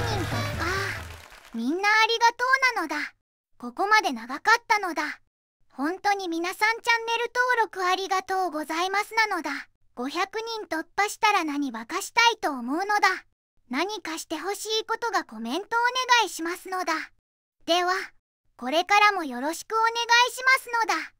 人突破みんなありがとうなのだここまで長かったのだ本当に皆さんチャンネル登録ありがとうございますなのだ500人突破したら何バかしたいと思うのだ何かしてほしいことがコメントお願いしますのだではこれからもよろしくお願いしますのだ。